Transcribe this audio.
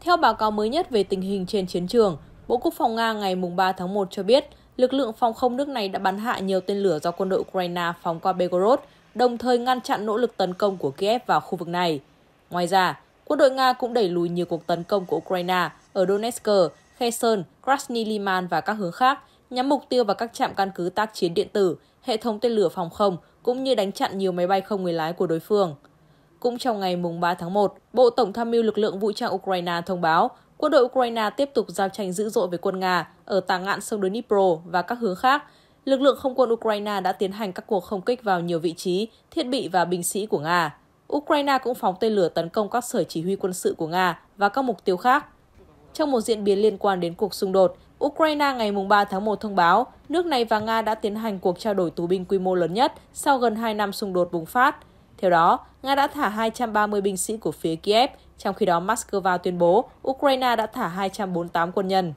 Theo báo cáo mới nhất về tình hình trên chiến trường, Bộ Quốc phòng Nga ngày 3 tháng 1 cho biết, lực lượng phòng không nước này đã bắn hạ nhiều tên lửa do quân đội Ukraine phóng qua Belgorod, đồng thời ngăn chặn nỗ lực tấn công của Kiev vào khu vực này. Ngoài ra, quân đội Nga cũng đẩy lùi nhiều cuộc tấn công của Ukraine ở Donetsk, Kherson, Krasny Liman và các hướng khác, nhắm mục tiêu vào các trạm căn cứ tác chiến điện tử, hệ thống tên lửa phòng không cũng như đánh chặn nhiều máy bay không người lái của đối phương. Cũng trong ngày mùng 3 tháng 1, Bộ Tổng tham mưu lực lượng vũ trang Ukraine thông báo quân đội Ukraine tiếp tục giao tranh dữ dội với quân Nga ở tà ngạn sông Dnipro và các hướng khác. Lực lượng không quân Ukraine đã tiến hành các cuộc không kích vào nhiều vị trí, thiết bị và binh sĩ của Nga. Ukraine cũng phóng tên lửa tấn công các sở chỉ huy quân sự của Nga và các mục tiêu khác. Trong một diễn biến liên quan đến cuộc xung đột, Ukraine ngày 3 tháng 1 thông báo nước này và Nga đã tiến hành cuộc trao đổi tù binh quy mô lớn nhất sau gần 2 năm xung đột bùng phát – theo đó, Nga đã thả 230 binh sĩ của phía Kiev, trong khi đó Moscow tuyên bố Ukraine đã thả 248 quân nhân.